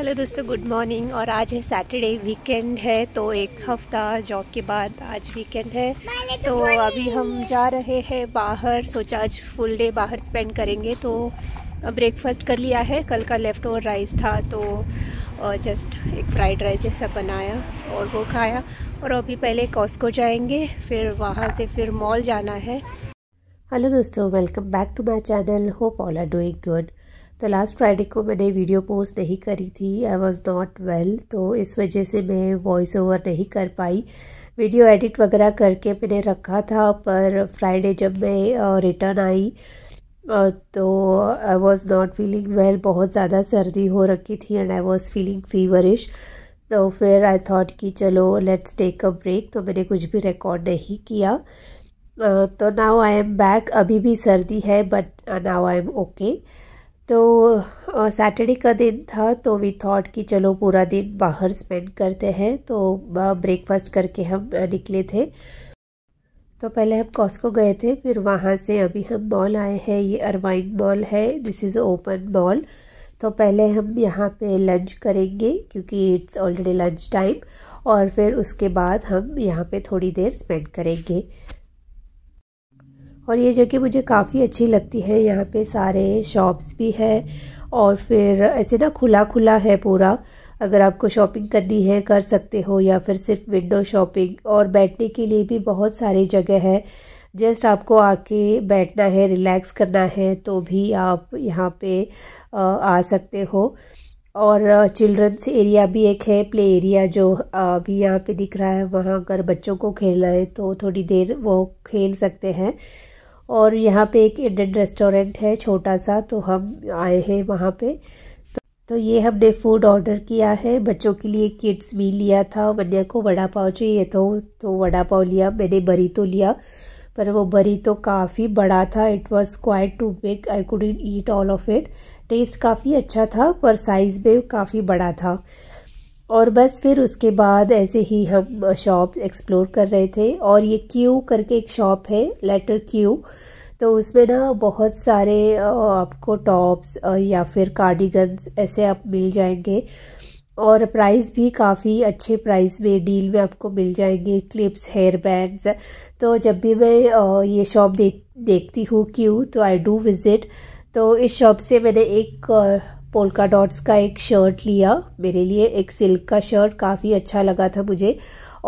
hello दोस्तों good morning और आज है सैटरडे वीकेंड है तो एक हफ़्ता जॉब के बाद आज वीकेंड है तो, तो अभी हम जा रहे हैं बाहर सोचा आज फुल डे बाहर स्पेंड करेंगे तो ब्रेकफास्ट कर लिया है कल का लेफ़्ट ओवर राइस था तो जस्ट एक फ्राइड राइस जैसा बनाया और वो खाया और अभी पहले कॉस्को जाएंगे फिर वहाँ से फिर मॉल जाना है हेलो दोस्तों welcome back to my channel hope all are doing good तो लास्ट फ्राइडे को मैंने वीडियो पोस्ट नहीं करी थी आई वॉज़ नॉट वेल तो इस वजह से मैं वॉइस ओवर नहीं कर पाई वीडियो एडिट वगैरह करके मैंने रखा था पर फ्राइडे जब मैं रिटर्न आई तो I was not feeling well बहुत ज़्यादा सर्दी हो रखी थी and I was feeling feverish तो फिर आई थॉट कि चलो लेट्स टेक अ ब्रेक तो मैंने कुछ भी रिकॉर्ड नहीं किया तो नाव आई एम बैक अभी भी सर्दी है but now I am okay तो सैटरडे का दिन था तो वी थॉट कि चलो पूरा दिन बाहर स्पेंड करते हैं तो ब्रेकफास्ट करके हम निकले थे तो पहले हम कॉस्को गए थे फिर वहाँ से अभी हम मॉल आए हैं ये अरवाइन मॉल है दिस इज़ ओपन मॉल तो पहले हम यहाँ पे लंच करेंगे क्योंकि इट्स ऑलरेडी लंच टाइम और फिर उसके बाद हम यहाँ पे थोड़ी देर स्पेंड करेंगे और ये जगह मुझे काफ़ी अच्छी लगती है यहाँ पे सारे शॉप्स भी है और फिर ऐसे ना खुला खुला है पूरा अगर आपको शॉपिंग करनी है कर सकते हो या फिर सिर्फ विंडो शॉपिंग और बैठने के लिए भी बहुत सारी जगह है जस्ट आपको आके बैठना है रिलैक्स करना है तो भी आप यहाँ पे आ सकते हो और चिल्ड्रंस एरिया भी एक है प्ले एरिया जो अभी यहाँ पे दिख रहा है वहाँ अगर बच्चों को खेलना है तो थोड़ी देर वो खेल सकते हैं और यहाँ पे एक इंडियन रेस्टोरेंट है छोटा सा तो हम आए हैं वहाँ पे तो, तो ये हमने फूड ऑर्डर किया है बच्चों के लिए किड्स मील लिया था वन्या को वड़ा पाव चाहिए तो तो वड़ा पाव लिया मैंने बरी तो लिया पर वो बरी तो काफ़ी बड़ा था it was quite too big I could eat all of it taste काफ़ी अच्छा था पर साइज़ में काफ़ी बड़ा था और बस फिर उसके बाद ऐसे ही हम शॉप एक्सप्लोर कर रहे थे और ये क्यू करके एक शॉप है लेटर क्यू तो उसमें ना बहुत सारे आपको टॉप्स या फिर कार्डिगन्स ऐसे आप मिल जाएंगे और प्राइस भी काफ़ी अच्छे प्राइस में डील में आपको मिल जाएंगे क्लिप्स हेयर बैंड्स तो जब भी मैं ये शॉप देख देखती हूँ क्यू तो आई डू विज़िट तो इस शॉप से मैंने एक पोलका डॉट्स का एक शर्ट लिया मेरे लिए एक सिल्क का शर्ट काफ़ी अच्छा लगा था मुझे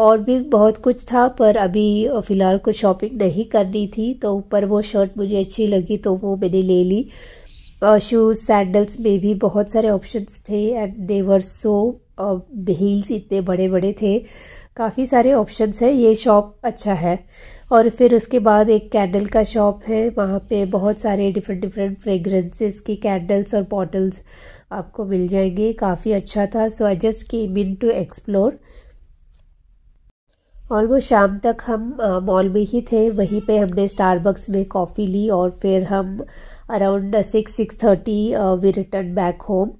और भी बहुत कुछ था पर अभी फ़िलहाल कुछ शॉपिंग नहीं करनी थी तो ऊपर वो शर्ट मुझे अच्छी लगी तो वो मैंने ले ली शूज़ सैंडल्स में भी बहुत सारे ऑप्शंस थे एंड देवर सो हील्स इतने बड़े बड़े थे काफ़ी सारे ऑप्शंस हैं ये शॉप अच्छा है और फिर उसके बाद एक कैंडल का शॉप है वहाँ पे बहुत सारे डिफरेंट डिफरेंट फ्रेगरेंसेस की कैंडल्स और बॉटल्स आपको मिल जाएंगे काफ़ी अच्छा था सो आई जस्ट की मिन टू एक्सप्लोर ऑलमोस्ट शाम तक हम मॉल में ही थे वहीं पे हमने स्टारबक्स में कॉफ़ी ली और फिर हम around six six thirty we return back home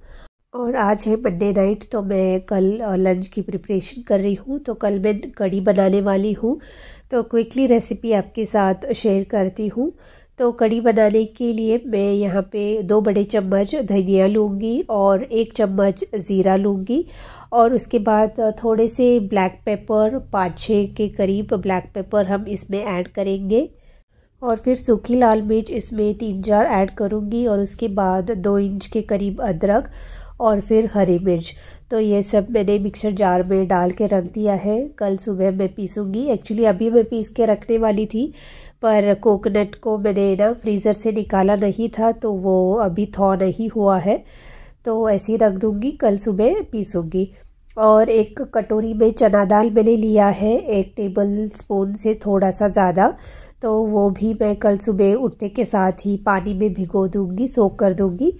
और आज है मंडे नाइट तो मैं कल लंच की प्रिपरेशन कर रही हूँ तो कल मैं कड़ी बनाने वाली हूँ तो क्विकली रेसिपी आपके साथ शेयर करती हूँ तो कड़ी बनाने के लिए मैं यहाँ पे दो बड़े चम्मच धनिया लूँगी और एक चम्मच ज़ीरा लूँगी और उसके बाद थोड़े से ब्लैक पेपर पाँच छः के करीब ब्लैक पेपर हम इसमें ऐड करेंगे और फिर सूखी लाल मिर्च इसमें तीन चार ऐड करूँगी और उसके बाद दो इंच के करीब अदरक और फिर हरी मिर्च तो ये सब मैंने मिक्सर जार में डाल के रख दिया है कल सुबह मैं पीसूँगी एक्चुअली अभी मैं पीस के रखने वाली थी पर कोकोनट को मैंने ना फ्रीज़र से निकाला नहीं था तो वो अभी थॉ नहीं हुआ है तो ऐसे ही रख दूँगी कल सुबह पीसूँगी और एक कटोरी में चना दाल मैंने लिया है एक टेबल स्पून से थोड़ा सा ज़्यादा तो वो भी मैं कल सुबह उठते के साथ ही पानी में भिगो दूंगी सोख कर दूंगी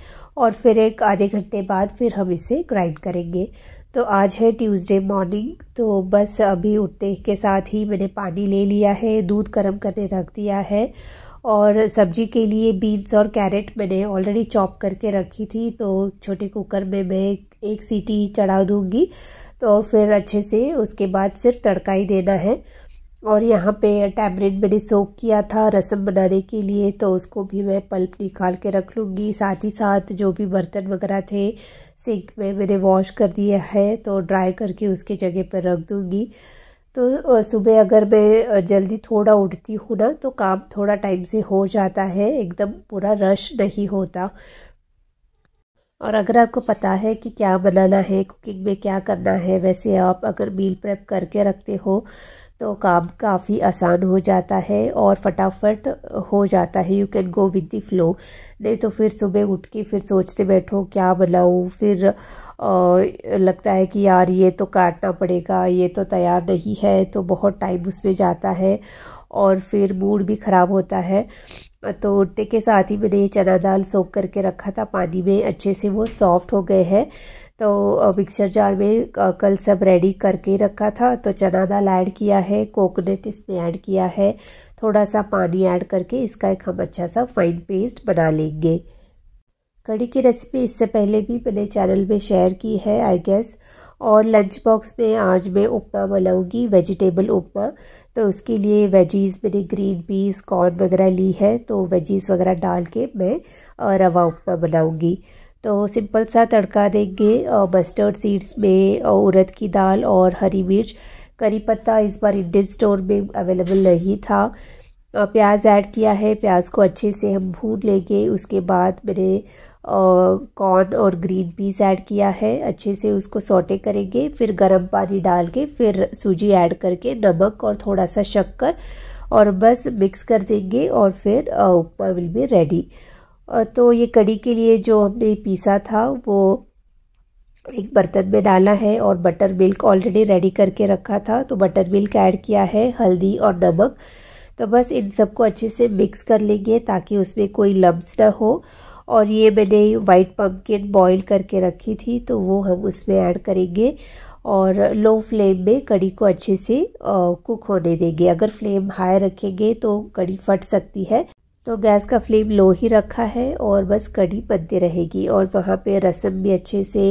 और फिर एक आधे घंटे बाद फिर हम इसे ग्राइंड करेंगे तो आज है ट्यूसडे मॉर्निंग तो बस अभी उठते के साथ ही मैंने पानी ले लिया है दूध गर्म करने रख दिया है और सब्जी के लिए बीन्स और कैरेट मैंने ऑलरेडी चॉप करके रखी थी तो छोटे कुकर में मैं एक सीटी चढ़ा दूँगी तो फिर अच्छे से उसके बाद सिर्फ तड़का ही देना है और यहाँ पे टैबलेट मैंने सोक किया था रसम बनाने के लिए तो उसको भी मैं पल्प निकाल के रख लूँगी साथ ही साथ जो भी बर्तन वगैरह थे सिंक में मैंने वॉश कर दिया है तो ड्राई करके उसके जगह पर रख दूँगी तो सुबह अगर मैं जल्दी थोड़ा उठती हूँ ना तो काम थोड़ा टाइम से हो जाता है एकदम पूरा रश नहीं होता और अगर आपको पता है कि क्या बनाना है कुकिंग में क्या करना है वैसे आप अगर मील प्रेप करके रखते हो तो काम काफ़ी आसान हो जाता है और फटाफट हो जाता है you can go with the flow नहीं तो फिर सुबह उठ के फिर सोचते बैठो क्या बनाऊँ फिर आ, लगता है कि यार ये तो काटना पड़ेगा ये तो तैयार नहीं है तो बहुत टाइम उसमें जाता है और फिर मूड भी ख़राब होता है तो उठने के साथ ही मैंने ये चना दाल सोख करके रखा था पानी में अच्छे से वो सॉफ्ट हो गए हैं तो मिक्सचर जार में कल सब रेडी करके रखा था तो चना दाल ऐड किया है कोकोनट इसमें ऐड किया है थोड़ा सा पानी ऐड करके इसका एक हम अच्छा सा फाइन पेस्ट बना लेंगे कड़ी की रेसिपी इससे पहले भी मैंने चैनल में शेयर की है आई गेस और लंच बॉक्स में आज मैं उपमा बनाऊँगी वेजिटेबल उपमा तो उसके लिए वेजीज़ मैंने ग्रीन पीस कॉर्न वगैरह ली है तो वेजीज़ वगैरह डाल के मैं रवा उपमा बनाऊँगी तो सिंपल सा तड़का देंगे बस्टर्ड सीड्स में उड़द की दाल और हरी मिर्च करी पत्ता इस बार इंडियन स्टोर में अवेलेबल नहीं था प्याज ऐड किया है प्याज को अच्छे से हम भून लेंगे उसके बाद मैंने कॉर्न और ग्रीन पीस ऐड किया है अच्छे से उसको सोटे करेंगे फिर गर्म पानी डाल के फिर सूजी ऐड करके नमक और थोड़ा सा शक्कर और बस मिक्स कर देंगे और फिर ऊपर विल बी रेडी तो ये कड़ी के लिए जो हमने पीसा था वो एक बर्तन में डाला है और बटर मिल्क ऑलरेडी रेडी करके रखा था तो बटर मिल्क ऐड किया है हल्दी और नमक तो बस इन सबको अच्छे से मिक्स कर लेंगे ताकि उसमें कोई लम्ब ना हो और ये मैंने वाइट पम्पकिन बॉईल करके रखी थी तो वो हम उसमें ऐड करेंगे और लो फ्लेम में कड़ी को अच्छे से कुक होने देंगे अगर फ्लेम हाई रखेंगे तो कड़ी फट सकती है तो गैस का फ्लेम लो ही रखा है और बस कढ़ी बनती रहेगी और वहाँ पे रसम भी अच्छे से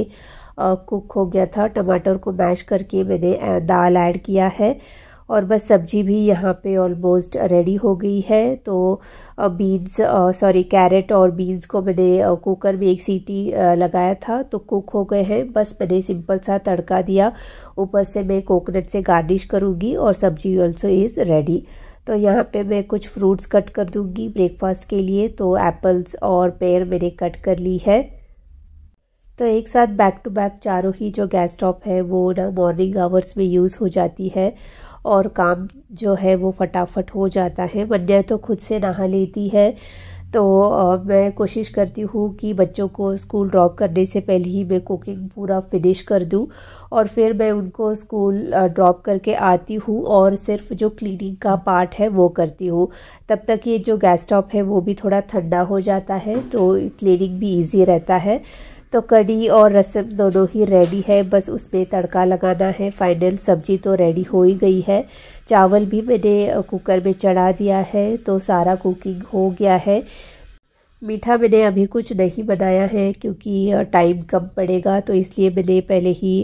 कुक हो गया था टमाटर को मैश करके मैंने दाल ऐड किया है और बस सब्जी भी यहाँ पे ऑलमोस्ट रेडी हो गई है तो बीन्स सॉरी कैरेट और बीन्स को मैंने कुकर में एक सीटी लगाया था तो कुक हो गए हैं बस मैंने सिंपल सा तड़का दिया ऊपर से मैं कोकोनट से गार्निश करूँगी और सब्जी ऑल्सो इज़ रेडी तो यहाँ पे मैं कुछ फ्रूट्स कट कर दूँगी ब्रेकफास्ट के लिए तो एप्पल्स और पेयर मैंने कट कर ली है तो एक साथ बैक टू बैक चारों ही जो गैस स्टॉप है वो ना मॉर्निंग आवर्स में यूज़ हो जाती है और काम जो है वो फटाफट हो जाता है वन्या तो खुद से नहा लेती है तो मैं कोशिश करती हूँ कि बच्चों को स्कूल ड्रॉप करने से पहले ही मैं कुकिंग पूरा फिनिश कर दूँ और फिर मैं उनको स्कूल ड्रॉप करके आती हूँ और सिर्फ जो क्लीनिंग का पार्ट है वो करती हूँ तब तक ये जो गैस स्टॉप है वो भी थोड़ा ठंडा हो जाता है तो क्लीनिंग भी ईजी रहता है तो कड़ी और रसम दोनों ही रेडी है बस उसमें तड़का लगाना है फाइनल सब्जी तो रेडी हो ही गई है चावल भी मैंने कुकर में चढ़ा दिया है तो सारा कुकिंग हो गया है मीठा मैंने अभी कुछ नहीं बनाया है क्योंकि टाइम कम पड़ेगा तो इसलिए मैंने पहले ही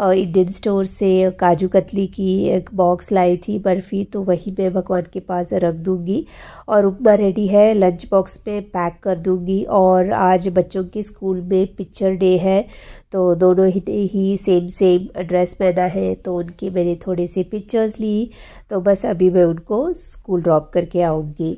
इंडियन स्टोर से काजू कतली की एक बॉक्स लाई थी बर्फ़ी तो वही मैं भगवान के पास रख दूँगी और उपमा रेडी है लंच बॉक्स में पैक कर दूँगी और आज बच्चों के स्कूल में पिक्चर डे है तो दोनों ही, ही सेम सेम ड्रेस पहना है तो उनके मैंने थोड़े से पिक्चर्स ली तो बस अभी मैं उनको स्कूल ड्रॉप करके आऊँगी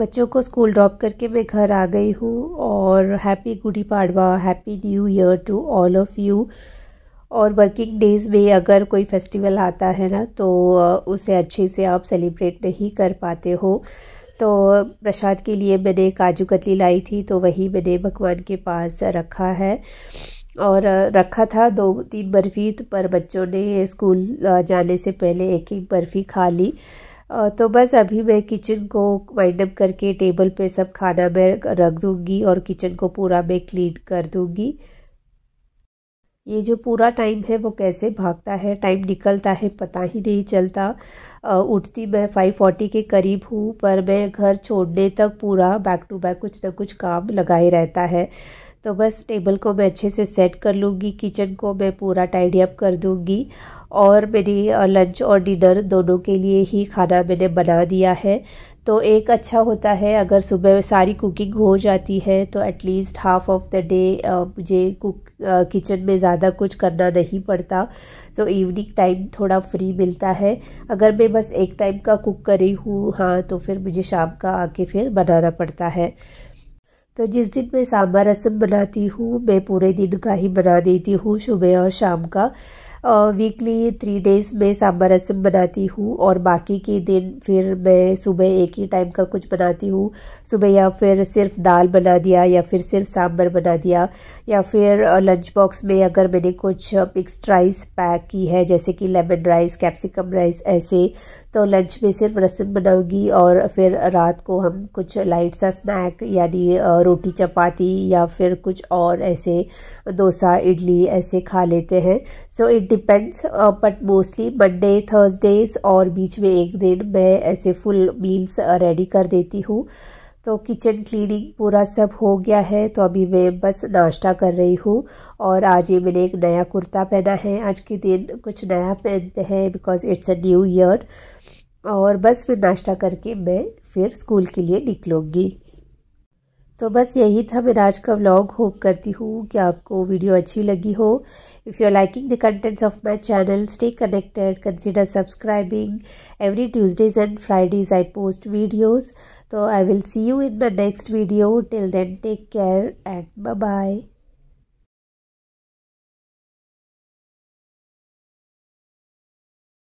बच्चों को स्कूल ड्रॉप करके मैं घर आ गई हूँ और happy Gudi Padwa happy new year to all of you और वर्किंग डेज़ में अगर कोई फेस्टिवल आता है ना तो उसे अच्छे से आप सेलिब्रेट नहीं कर पाते हो तो प्रसाद के लिए मैंने काजू कतली लाई थी तो वही मैंने भगवान के पास रखा है और रखा था दो तीन बर्फ़ी तो पर बच्चों ने स्कूल जाने से पहले एक एक बर्फ़ी खा ली तो बस अभी मैं किचन को वाइंड अप करके टेबल पे सब खाना मैं रख दूँगी और किचन को पूरा मैं क्लीन कर दूँगी ये जो पूरा टाइम है वो कैसे भागता है टाइम निकलता है पता ही नहीं चलता उठती मैं फाइव फोर्टी के करीब हूँ पर मैं घर छोड़ने तक पूरा बैक टू बैक कुछ ना कुछ काम लगाए रहता है तो बस टेबल को मैं अच्छे से सेट कर लूँगी किचन को मैं पूरा टाइडी अप कर दूँगी और मैंने लंच और डिनर दोनों के लिए ही खाना मैंने बना दिया है तो एक अच्छा होता है अगर सुबह सारी कुकिंग हो जाती है तो at least half of the day मुझे कुक किचन में ज़्यादा कुछ करना नहीं पड़ता सो इवनिंग टाइम थोड़ा फ्री मिलता है अगर मैं बस एक टाइम का कुक करी हूँ हाँ तो फिर मुझे शाम का आके फिर बनाना पड़ता है तो जिस दिन मैं सांबा रसम बनाती हूँ मैं पूरे दिन का ही बना देती हूँ सुबह और शाम का वीकली थ्री डेज में सांबर रसम बनाती हूँ और बाकी के दिन फिर मैं सुबह एक ही टाइम का कुछ बनाती हूँ सुबह या फिर सिर्फ दाल बना दिया या फिर सिर्फ सांबर बना दिया या फिर लंच बॉक्स में अगर मैंने कुछ मिक्सड राइस पैक की है जैसे कि लेमन राइस कैप्सिकम राइस ऐसे तो लंच में सिर्फ रसम बनाऊँगी और फिर रात को हम कुछ लाइट सा स्नैक यानी रोटी चपाती या फिर कुछ और ऐसे डोसा इडली ऐसे खा लेते हैं so so, depends but mostly Monday Thursdays और बीच में एक दिन मैं ऐसे फुल मील्स रेडी कर देती हूँ तो किचन क्लीनिंग पूरा सब हो गया है तो अभी मैं बस नाश्ता कर रही हूँ और आज ये मैंने एक नया कुर्ता पहना है आज के दिन कुछ नया पहनते हैं because it's a new year और बस फिर नाश्ता करके मैं फिर स्कूल के लिए निकलूँगी तो बस यही था मेरा आज का व्लॉग होप करती हूँ कि आपको वीडियो अच्छी लगी हो if you are liking the contents of my channel stay connected consider subscribing every Tuesdays and Fridays I post videos तो I will see you in my next video till then take care and bye